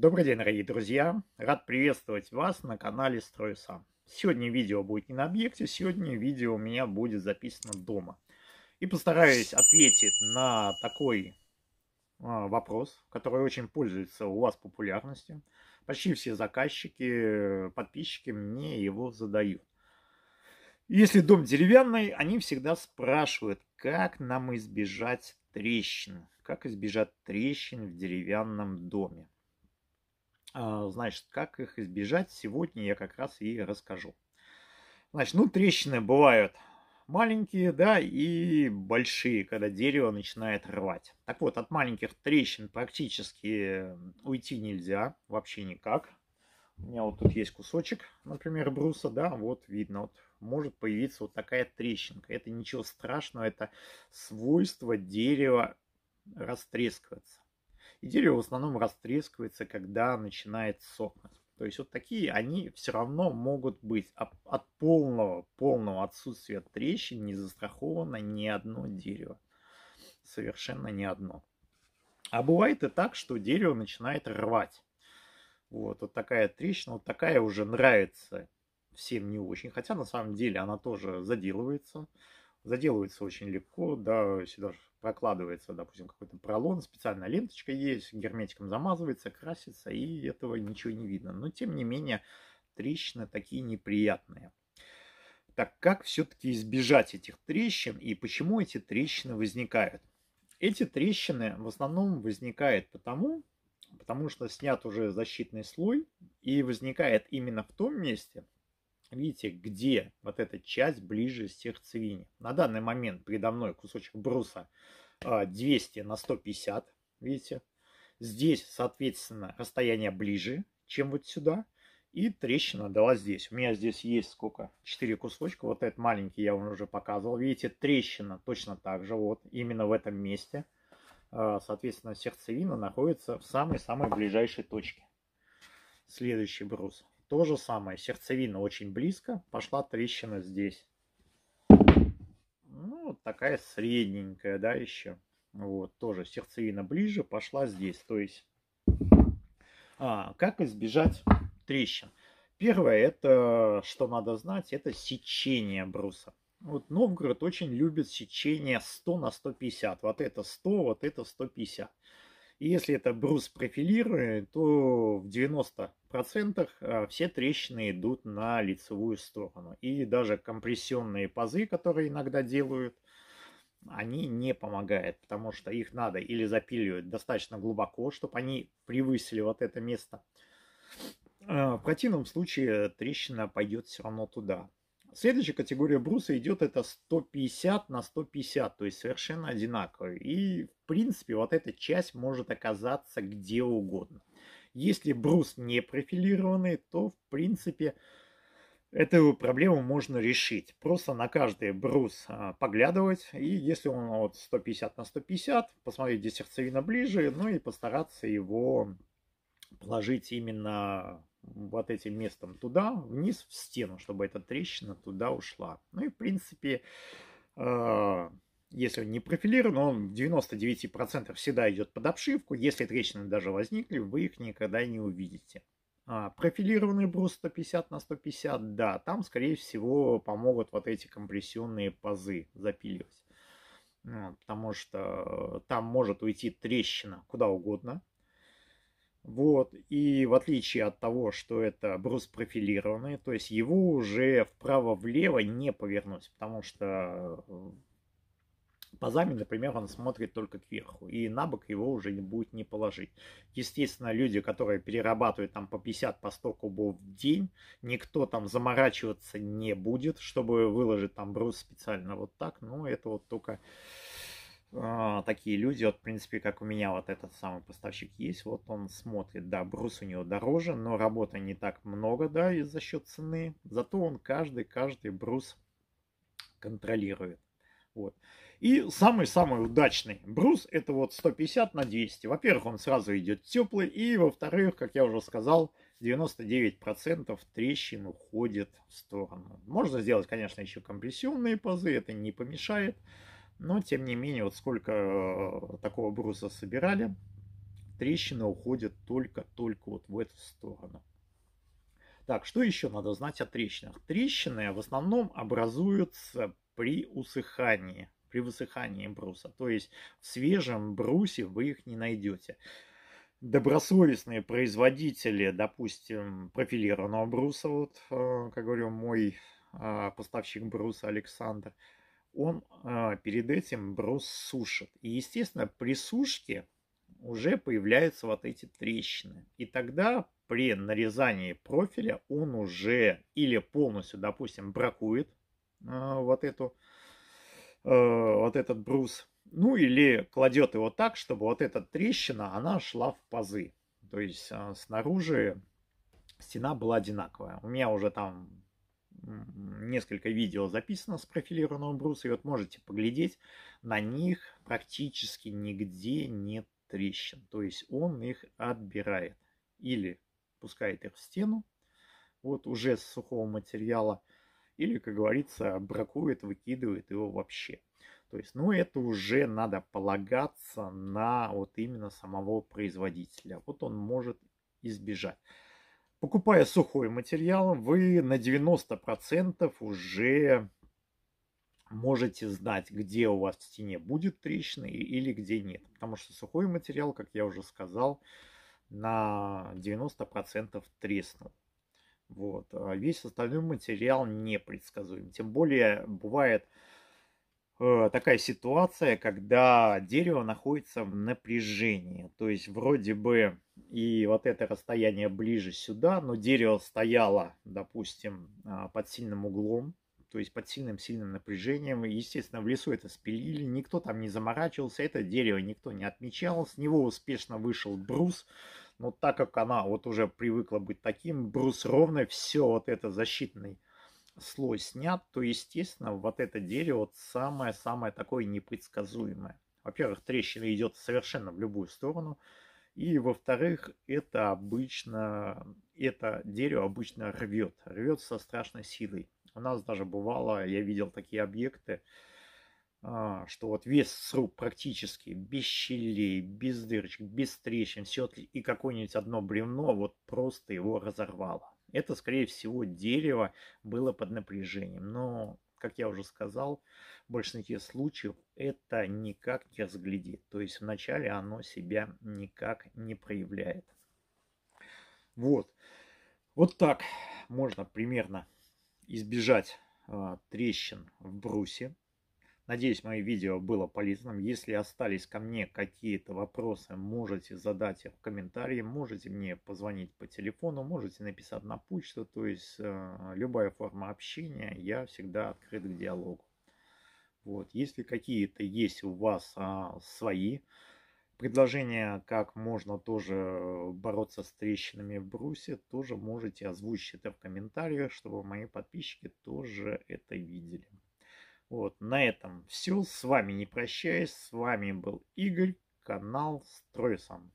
Добрый день, дорогие друзья! Рад приветствовать вас на канале Строю Сам. Сегодня видео будет не на объекте, сегодня видео у меня будет записано дома. И постараюсь ответить на такой а, вопрос, который очень пользуется у вас популярностью. Почти все заказчики, подписчики мне его задают. Если дом деревянный, они всегда спрашивают, как нам избежать трещин, как избежать трещин в деревянном доме. А, значит, как их избежать, сегодня я как раз и расскажу. Значит, ну трещины бывают маленькие, да, и большие, когда дерево начинает рвать. Так вот, от маленьких трещин практически уйти нельзя, вообще никак. У меня вот тут есть кусочек, например, бруса, да, вот видно, вот может появиться вот такая трещинка. Это ничего страшного, это свойство дерева растрескиваться. И дерево в основном растрескивается, когда начинает сохнуть. То есть вот такие они все равно могут быть. От, от полного, полного отсутствия трещин не застраховано ни одно дерево. Совершенно ни одно. А бывает и так, что дерево начинает рвать. Вот, вот такая трещина, вот такая уже нравится всем не очень. Хотя на самом деле она тоже заделывается заделывается очень легко, да, сюда прокладывается, допустим, какой-то пролон, специальная ленточка есть, герметиком замазывается, красится, и этого ничего не видно. Но, тем не менее, трещины такие неприятные. Так как все-таки избежать этих трещин и почему эти трещины возникают? Эти трещины в основном возникают потому, потому что снят уже защитный слой и возникает именно в том месте, Видите, где вот эта часть ближе сердцевине. На данный момент передо мной кусочек бруса 200 а, на 150, видите. Здесь, соответственно, расстояние ближе, чем вот сюда. И трещина дала здесь. У меня здесь есть сколько? 4 кусочка. Вот этот маленький я вам уже показывал. Видите, трещина точно так же. Вот именно в этом месте. А, соответственно, сердцевина находится в самой-самой ближайшей точке. Следующий брус. То же самое, сердцевина очень близко, пошла трещина здесь. Ну, вот такая средненькая, да, еще. Вот, тоже сердцевина ближе, пошла здесь. То есть, а, как избежать трещин? Первое, это, что надо знать, это сечение бруса. Вот Новгород очень любит сечение 100 на 150. Вот это 100, вот это 150. И если это брус профилируемый, то в 90% а, все трещины идут на лицевую сторону. И даже компрессионные пазы, которые иногда делают, они не помогают, потому что их надо или запиливать достаточно глубоко, чтобы они превысили вот это место. А, в противном случае трещина пойдет все равно туда. Следующая категория бруса идет это 150 на 150, то есть совершенно одинаковые. И в принципе вот эта часть может оказаться где угодно. Если брус не профилированный, то в принципе эту проблему можно решить. Просто на каждый брус а, поглядывать, и если он вот 150 на 150, посмотреть, где сердцевина ближе, ну и постараться его положить именно вот этим местом туда, вниз в стену, чтобы эта трещина туда ушла. Ну и в принципе, э, если он не профилирован, он в 99% всегда идет под обшивку. Если трещины даже возникли, вы их никогда не увидите. А профилированный брус 150 на 150, да, там, скорее всего, помогут вот эти компрессионные пазы запиливать. Ну, потому что э, там может уйти трещина куда угодно, вот, и в отличие от того, что это брус профилированный, то есть его уже вправо-влево не повернуть, потому что э, пазами, например, он смотрит только кверху, и на бок его уже не будет не положить. Естественно, люди, которые перерабатывают там по 50, по 100 кубов в день, никто там заморачиваться не будет, чтобы выложить там брус специально вот так, но это вот только э, такие люди, вот, в принципе, как у меня вот этот самый поставщик есть, вот он смотрит, да, брус у него дороже, но работы не так много, да, и за счет цены, зато он каждый-каждый брус контролирует. Вот. И самый-самый удачный брус это вот 150 на 200. Во-первых, он сразу идет теплый, и во-вторых, как я уже сказал, 99% трещин уходит в сторону. Можно сделать, конечно, еще компрессионные пазы, это не помешает. Но, тем не менее, вот сколько э, такого бруса собирали, трещина уходит только-только вот в эту сторону. Так, что еще надо знать о трещинах? Трещины в основном образуются при усыхании, при высыхании бруса. То есть в свежем брусе вы их не найдете. Добросовестные производители, допустим, профилированного бруса, вот, э, как говорю, мой э, поставщик бруса Александр – он а, перед этим брус сушит. И, естественно, при сушке уже появляются вот эти трещины. И тогда при нарезании профиля он уже или полностью, допустим, бракует а, вот эту а, вот этот брус, ну или кладет его так, чтобы вот эта трещина, она шла в пазы. То есть а, снаружи стена была одинаковая. У меня уже там несколько видео записано с профилированного бруса, и вот можете поглядеть, на них практически нигде нет трещин. То есть он их отбирает или пускает их в стену, вот уже с сухого материала, или, как говорится, бракует, выкидывает его вообще. То есть, ну, это уже надо полагаться на вот именно самого производителя. Вот он может избежать. Покупая сухой материал, вы на 90% уже можете знать, где у вас в стене будет трещины или где нет. Потому что сухой материал, как я уже сказал, на 90% треснул. Вот. А весь остальной материал непредсказуем. Тем более бывает Э, такая ситуация, когда дерево находится в напряжении. То есть вроде бы и вот это расстояние ближе сюда, но дерево стояло, допустим, а, под сильным углом, то есть под сильным-сильным напряжением. Естественно, в лесу это спилили, никто там не заморачивался, это дерево никто не отмечал, с него успешно вышел брус, но так как она вот уже привыкла быть таким, брус ровный, все вот это защитный слой снят, то, естественно, вот это дерево самое-самое такое непредсказуемое. Во-первых, трещина идет совершенно в любую сторону. И, во-вторых, это обычно, это дерево обычно рвет. Рвет со страшной силой. У нас даже бывало, я видел такие объекты, а, что вот весь сруб практически без щелей, без дырочек, без трещин, все, и какое-нибудь одно бревно вот просто его разорвало. Это, скорее всего, дерево было под напряжением. Но, как я уже сказал, в большинстве случаев это никак не разглядит. То есть вначале оно себя никак не проявляет. Вот. Вот так можно примерно избежать а, трещин в брусе. Надеюсь, мое видео было полезным. Если остались ко мне какие-то вопросы, можете задать их в комментарии, можете мне позвонить по телефону, можете написать на почту, то есть э, любая форма общения, я всегда открыт к диалогу. Вот. Если какие-то есть у вас а, свои предложения, как можно тоже бороться с трещинами в брусе, тоже можете озвучить это в комментариях, чтобы мои подписчики тоже это видели. Вот, на этом все. С вами не прощаюсь. С вами был Игорь, канал Стройсан.